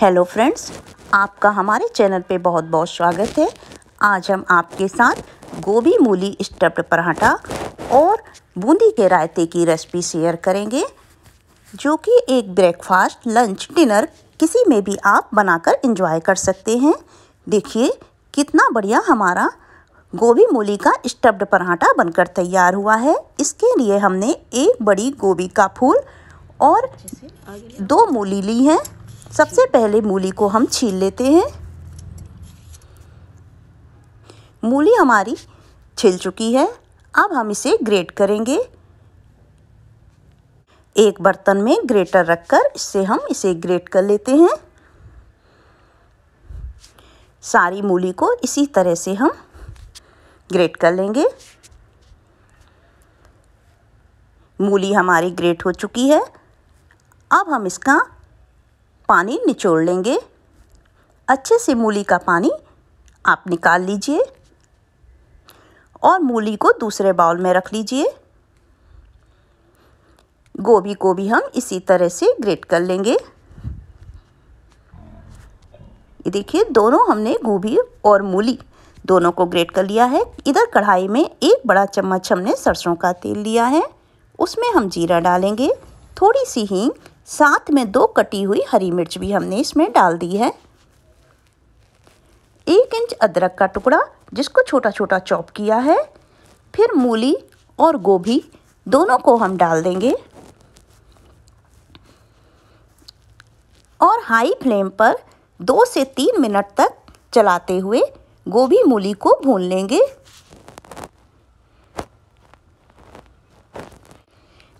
hello friends आपका हमारे channel पे बहुत बहुत स्वागत है आज हम आपके साथ गोभी मूली स्टफ्ड पराठा और बूंदी के रायते की रेसिपी शेयर करेंगे जो कि एक ब्रेकफास्ट लंच डिनर किसी में भी आप बनाकर एंजॉय कर सकते हैं देखिए कितना बढ़िया हमारा गोभी मूली का स्टफ्ड पराठा बनकर तैयार हुआ है इसके लिए हमने एक बड़ी गोभी का फूल और दो मूली ली हैं सबसे पहले मूली को हम छील लेते हैं मूली हमारी छिल चुकी है अब हम इसे ग्रेट करेंगे एक बर्तन में ग्रेटर रखकर इससे हम इसे ग्रेट कर लेते हैं सारी मूली को इसी तरह से हम ग्रेट कर लेंगे मूली हमारी ग्रेट हो चुकी है अब हम इसका पानी निचोड़ लेंगे अच्छे से मूली का पानी आप निकाल लीजिए और मूली को दूसरे बाउल में रख लीजिए गोभी को भी हम इसी तरह से ग्रेट कर लेंगे ये देखिए दोनों हमने गोभी और मूली दोनों को ग्रेट कर लिया है इधर कढ़ाई में एक बड़ा चम्मच हमने सरसों का तेल लिया है उसमें हम जीरा डालेंगे थोड़ी सी हींग साथ में दो कटी हुई हरी मिर्च भी हमने इसमें डाल दी है एक इंच अदरक का टुकड़ा जिसको छोटा छोटा चॉप किया है फिर मूली और गोभी दोनों को हम डाल देंगे और हाई फ्लेम पर दो से तीन मिनट तक चलाते हुए गोभी मूली को भून लेंगे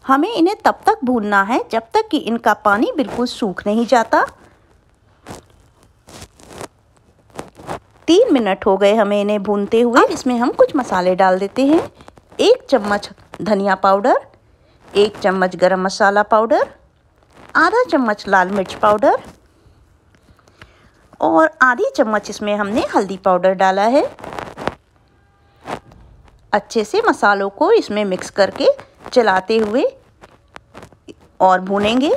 हमें इन्हें तब तक भूनना है जब तक कि इनका पानी बिल्कुल सूख नहीं जाता तीन मिनट हो गए हमें इन्हें भूनते हुए अब इसमें हम कुछ मसाले डाल देते हैं एक चम्मच धनिया पाउडर एक चम्मच गरम मसाला पाउडर आधा चम्मच लाल मिर्च पाउडर और आधी चम्मच इसमें हमने हल्दी पाउडर डाला है अच्छे से मसालों को इसमें मिक्स करके चलाते हुए और भूनेंगे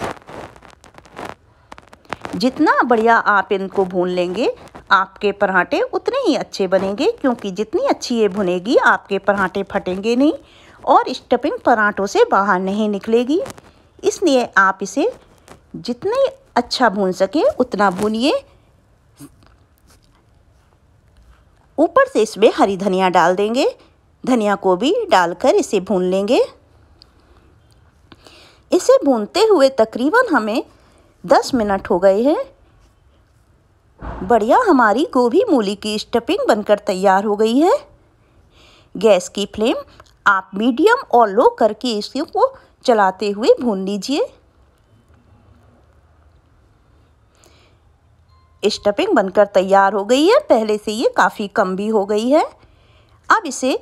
जितना बढ़िया आप इनको भून लेंगे आपके पराठे उतने ही अच्छे बनेंगे क्योंकि जितनी अच्छी ये भुनेगी आपके पराठे फटेंगे नहीं और स्टफिंग पराठों से बाहर नहीं निकलेगी इसलिए आप इसे जितने अच्छा भून सके उतना भूनिए ऊपर से इसमें हरी धनिया डाल देंगे धनिया को भी डालकर इसे भून लेंगे इसे भूनते हुए तकरीबन हमें दस मिनट हो गए हैं बढ़िया हमारी गोभी मूली की स्टफिंग बनकर तैयार हो गई है गैस की फ्लेम आप मीडियम और लो करके इसी को चलाते हुए भून लीजिए स्टफिंग बनकर तैयार हो गई है पहले से ये काफ़ी कम भी हो गई है अब इसे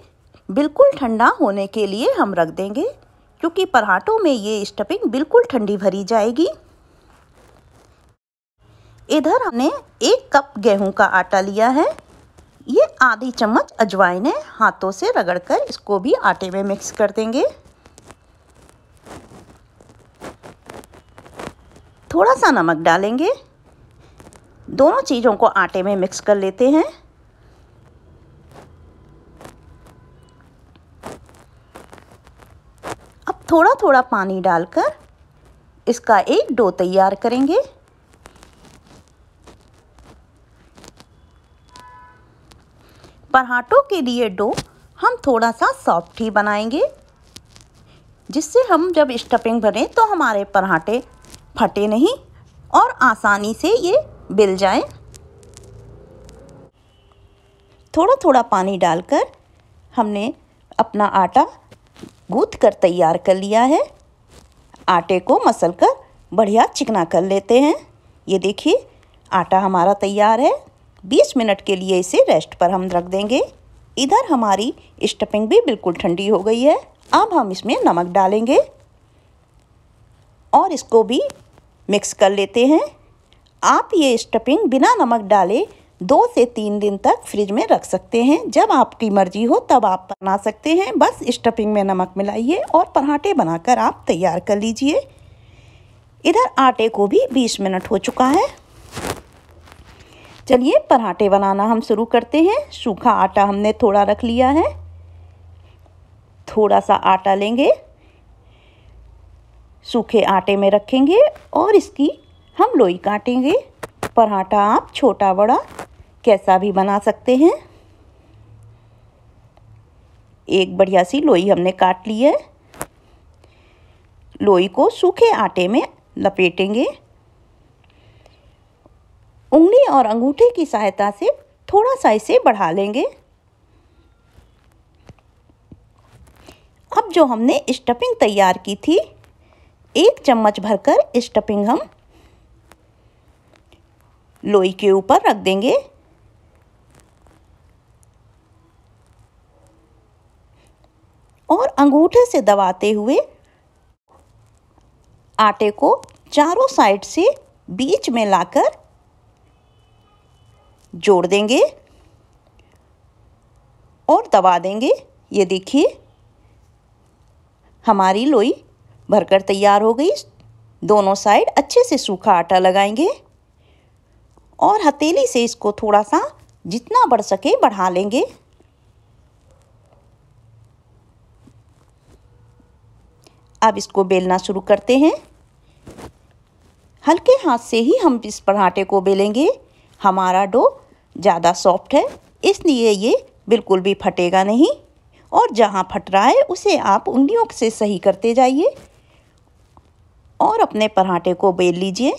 बिल्कुल ठंडा होने के लिए हम रख देंगे क्योंकि पराठों में ये स्टफिंग बिल्कुल ठंडी भरी जाएगी इधर हमने एक कप गेहूं का आटा लिया है ये आधी चम्मच अजवाइन है हाथों से रगड़कर इसको भी आटे में मिक्स कर देंगे थोड़ा सा नमक डालेंगे दोनों चीज़ों को आटे में मिक्स कर लेते हैं थोड़ा थोड़ा पानी डालकर इसका एक डो तैयार करेंगे पराठों के लिए डो हम थोड़ा सा सॉफ्ट ही बनाएंगे जिससे हम जब स्टफिंग भरें तो हमारे पराठे फटे नहीं और आसानी से ये बिल जाए थोड़ा थोड़ा पानी डालकर हमने अपना आटा गूथ कर तैयार कर लिया है आटे को मसल कर बढ़िया चिकना कर लेते हैं ये देखिए आटा हमारा तैयार है बीस मिनट के लिए इसे रेस्ट पर हम रख देंगे इधर हमारी स्टफिंग भी बिल्कुल ठंडी हो गई है अब हम इसमें नमक डालेंगे और इसको भी मिक्स कर लेते हैं आप ये स्टफिंग बिना नमक डाले दो से तीन दिन तक फ्रिज में रख सकते हैं जब आपकी मर्जी हो तब आप बना सकते हैं बस स्टफिंग में नमक मिलाइए और पराठे बनाकर आप तैयार कर लीजिए इधर आटे को भी 20 मिनट हो चुका है चलिए पराठे बनाना हम शुरू करते हैं सूखा आटा हमने थोड़ा रख लिया है थोड़ा सा आटा लेंगे सूखे आटे में रखेंगे और इसकी हम लोई काटेंगे पराठा आप छोटा बड़ा कैसा भी बना सकते हैं एक बढ़िया सी लोई हमने काट ली है लोई को सूखे आटे में लपेटेंगे उंगली और अंगूठे की सहायता से थोड़ा सा इसे बढ़ा लेंगे अब जो हमने स्टफिंग तैयार की थी एक चम्मच भरकर स्टफिंग हम लोई के ऊपर रख देंगे और अंगूठे से दबाते हुए आटे को चारों साइड से बीच में लाकर जोड़ देंगे और दबा देंगे ये देखिए हमारी लोई भरकर तैयार हो गई दोनों साइड अच्छे से सूखा आटा लगाएंगे और हथेली से इसको थोड़ा सा जितना बढ़ सके बढ़ा लेंगे अब इसको बेलना शुरू करते हैं हल्के हाथ से ही हम इस पराठे को बेलेंगे हमारा डो ज़्यादा सॉफ्ट है इसलिए ये बिल्कुल भी फटेगा नहीं और जहाँ फट रहा है उसे आप उंगलियों से सही करते जाइए और अपने पराठे को बेल लीजिए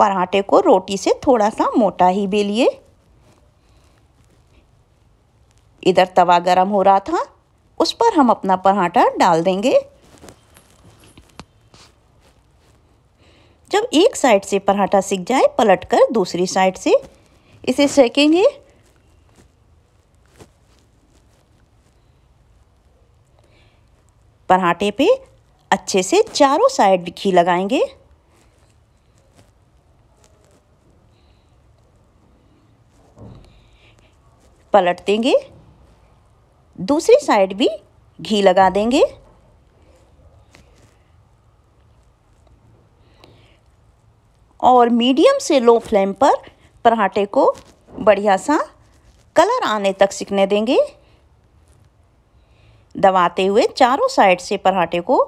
पराठे को रोटी से थोड़ा सा मोटा ही बेलिए इधर तवा गरम हो रहा था उस पर हम अपना पराठा डाल देंगे जब एक साइड से पराठा सिक जाए पलट कर दूसरी साइड से इसे सेकेंगे पराठे पे अच्छे से चारों साइड घी लगाएंगे पलट देंगे दूसरी साइड भी घी लगा देंगे और मीडियम से लो फ्लेम पर पराठे को बढ़िया सा कलर आने तक सिकने देंगे दबाते हुए चारों साइड से पराठे को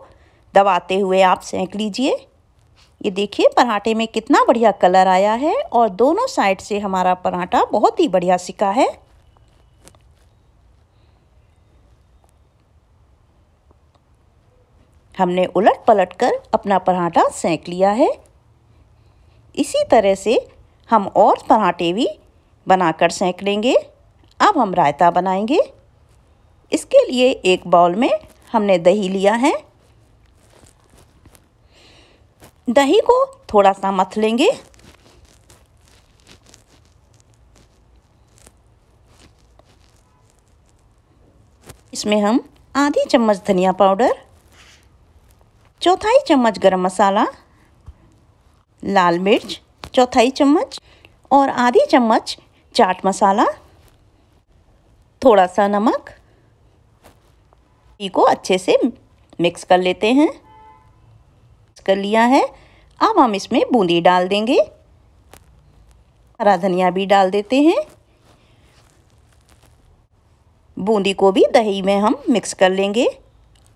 दबाते हुए आप सेंक लीजिए ये देखिए पराठे में कितना बढ़िया कलर आया है और दोनों साइड से हमारा पराठा बहुत ही बढ़िया सिका है हमने उलट पलट कर अपना पराठा सेंक लिया है इसी तरह से हम और पराठे भी बनाकर सेंक लेंगे अब हम रायता बनाएंगे इसके लिए एक बाउल में हमने दही लिया है दही को थोड़ा सा मथ लेंगे इसमें हम आधी चम्मच धनिया पाउडर चौथाई चम्मच गरम मसाला लाल मिर्च चौथाई चम्मच और आधी चम्मच चाट मसाला थोड़ा सा नमक को अच्छे से मिक्स कर लेते हैं कर लिया है अब हम इसमें बूंदी डाल देंगे हरा धनिया भी डाल देते हैं बूंदी को भी दही में हम मिक्स कर लेंगे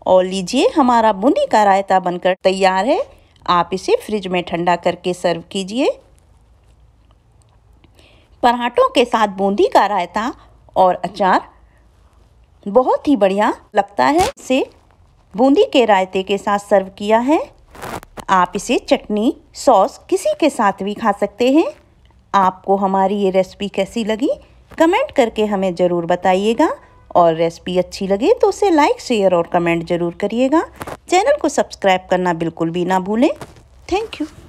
और लीजिए हमारा बूंदी का रायता बनकर तैयार है आप इसे फ्रिज में ठंडा करके सर्व कीजिए पराठों के साथ बूंदी का रायता और अचार बहुत ही बढ़िया लगता है इसे बूंदी के रायते के साथ सर्व किया है आप इसे चटनी सॉस किसी के साथ भी खा सकते हैं आपको हमारी ये रेसिपी कैसी लगी कमेंट करके हमें ज़रूर बताइएगा और रेसिपी अच्छी लगे तो उसे लाइक शेयर और कमेंट ज़रूर करिएगा चैनल को सब्सक्राइब करना बिल्कुल भी ना भूलें थैंक यू